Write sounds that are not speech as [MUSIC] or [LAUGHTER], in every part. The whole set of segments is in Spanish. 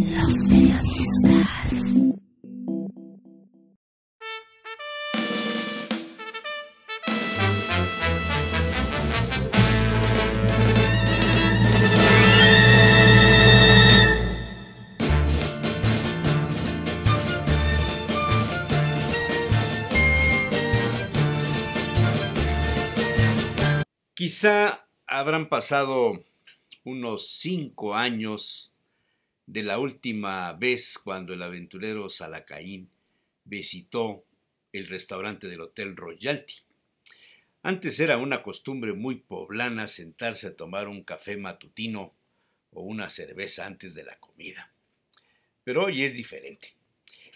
Los periodistas. Quizá habrán pasado unos cinco años de la última vez cuando el aventurero Salacaín visitó el restaurante del Hotel Royalty. Antes era una costumbre muy poblana sentarse a tomar un café matutino o una cerveza antes de la comida. Pero hoy es diferente.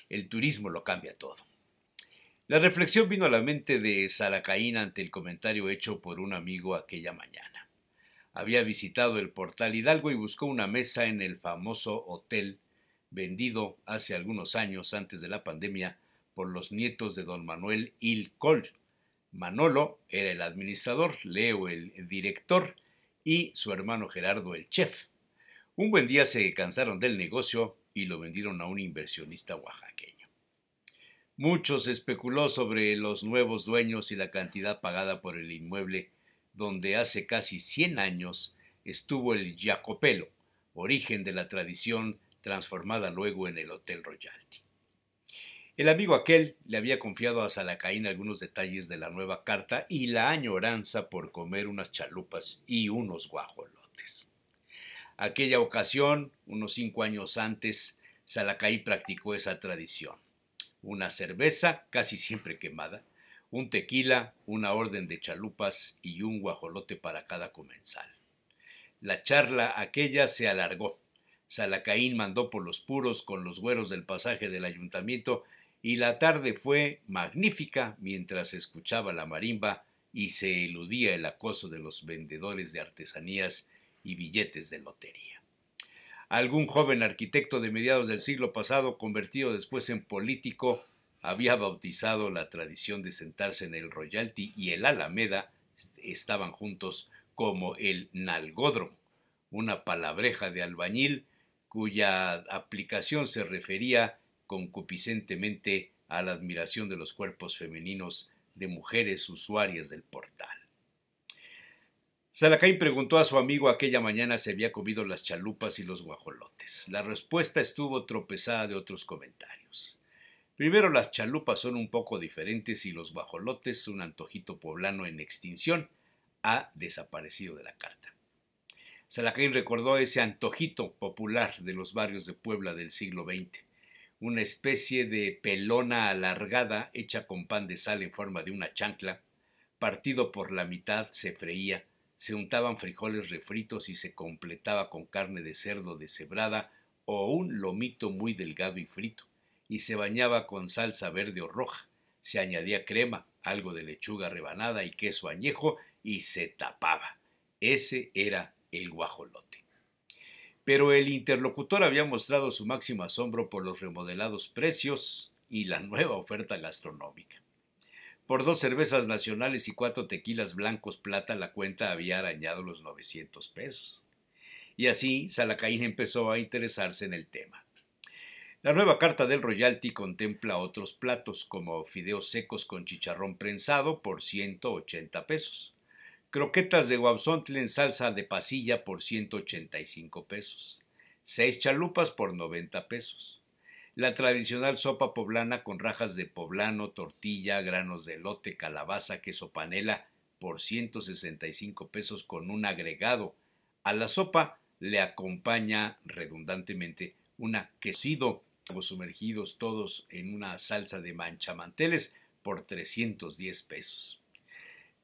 El turismo lo cambia todo. La reflexión vino a la mente de salacaín ante el comentario hecho por un amigo aquella mañana había visitado el portal Hidalgo y buscó una mesa en el famoso hotel vendido hace algunos años antes de la pandemia por los nietos de don Manuel Col. Manolo era el administrador, Leo el director y su hermano Gerardo el chef. Un buen día se cansaron del negocio y lo vendieron a un inversionista oaxaqueño. Muchos especuló sobre los nuevos dueños y la cantidad pagada por el inmueble donde hace casi 100 años estuvo el Jacopelo, origen de la tradición transformada luego en el Hotel Royalty. El amigo aquel le había confiado a Salacaín algunos detalles de la nueva carta y la añoranza por comer unas chalupas y unos guajolotes. Aquella ocasión, unos cinco años antes, Salacaí practicó esa tradición. Una cerveza, casi siempre quemada, un tequila, una orden de chalupas y un guajolote para cada comensal. La charla aquella se alargó. Salacaín mandó por los puros con los güeros del pasaje del ayuntamiento y la tarde fue magnífica mientras escuchaba la marimba y se eludía el acoso de los vendedores de artesanías y billetes de lotería. Algún joven arquitecto de mediados del siglo pasado, convertido después en político, había bautizado la tradición de sentarse en el Royalty y el Alameda estaban juntos como el nalgódromo, una palabreja de albañil cuya aplicación se refería concupiscentemente a la admiración de los cuerpos femeninos de mujeres usuarias del portal. Salacain preguntó a su amigo aquella mañana si había comido las chalupas y los guajolotes. La respuesta estuvo tropezada de otros comentarios. Primero, las chalupas son un poco diferentes y los guajolotes, un antojito poblano en extinción, ha desaparecido de la carta. Salakín recordó ese antojito popular de los barrios de Puebla del siglo XX, una especie de pelona alargada hecha con pan de sal en forma de una chancla, partido por la mitad se freía, se untaban frijoles refritos y se completaba con carne de cerdo deshebrada o un lomito muy delgado y frito y se bañaba con salsa verde o roja. Se añadía crema, algo de lechuga rebanada y queso añejo y se tapaba. Ese era el guajolote. Pero el interlocutor había mostrado su máximo asombro por los remodelados precios y la nueva oferta gastronómica. Por dos cervezas nacionales y cuatro tequilas blancos plata la cuenta había arañado los 900 pesos. Y así Salacaín empezó a interesarse en el tema. La nueva carta del royalty contempla otros platos como fideos secos con chicharrón prensado por 180 pesos, croquetas de guabzontle en salsa de pasilla por 185 pesos, seis chalupas por 90 pesos, la tradicional sopa poblana con rajas de poblano, tortilla, granos de lote, calabaza, queso panela por 165 pesos con un agregado. A la sopa le acompaña redundantemente un quesido sumergidos todos en una salsa de manchamanteles por 310 pesos.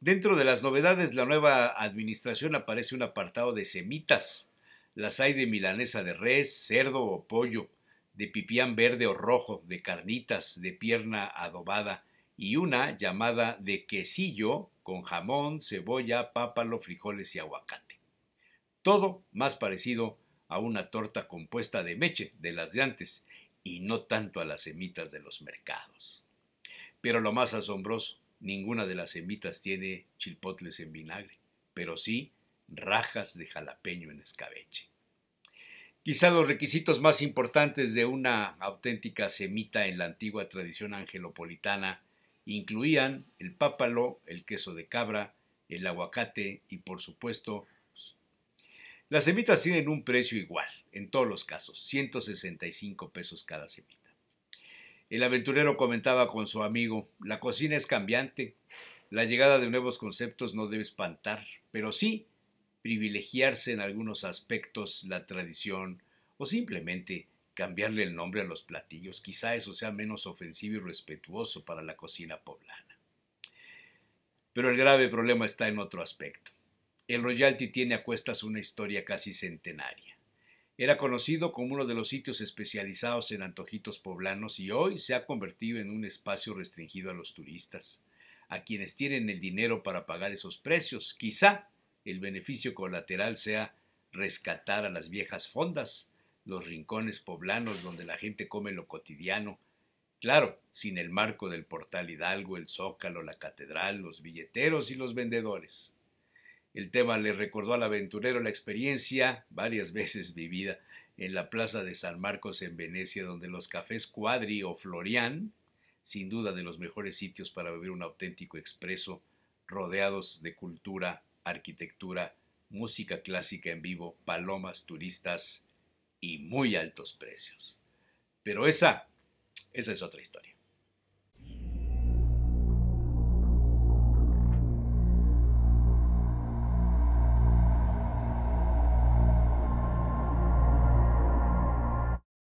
Dentro de las novedades, la nueva administración aparece un apartado de semitas. Las hay de milanesa de res, cerdo o pollo, de pipián verde o rojo, de carnitas, de pierna adobada y una llamada de quesillo con jamón, cebolla, pápalo, frijoles y aguacate. Todo más parecido a una torta compuesta de meche de las de antes y no tanto a las semitas de los mercados. Pero lo más asombroso, ninguna de las semitas tiene chilpotles en vinagre, pero sí rajas de jalapeño en escabeche. Quizá los requisitos más importantes de una auténtica semita en la antigua tradición angelopolitana incluían el pápalo, el queso de cabra, el aguacate y, por supuesto, las semitas tienen un precio igual, en todos los casos, 165 pesos cada semita. El aventurero comentaba con su amigo, la cocina es cambiante, la llegada de nuevos conceptos no debe espantar, pero sí privilegiarse en algunos aspectos la tradición o simplemente cambiarle el nombre a los platillos. Quizá eso sea menos ofensivo y respetuoso para la cocina poblana. Pero el grave problema está en otro aspecto el Royalty tiene a cuestas una historia casi centenaria. Era conocido como uno de los sitios especializados en antojitos poblanos y hoy se ha convertido en un espacio restringido a los turistas, a quienes tienen el dinero para pagar esos precios. Quizá el beneficio colateral sea rescatar a las viejas fondas, los rincones poblanos donde la gente come lo cotidiano, claro, sin el marco del portal Hidalgo, el zócalo, la catedral, los billeteros y los vendedores. El tema le recordó al aventurero la experiencia varias [LAUGHS] veces vivida en la plaza de San Marcos en Venecia, donde los cafés Cuadri o Florian, sin duda de los mejores sitios para beber un auténtico expreso, rodeados de cultura, arquitectura, música clásica en vivo, palomas, turistas y muy altos precios. Pero esa, esa es otra historia.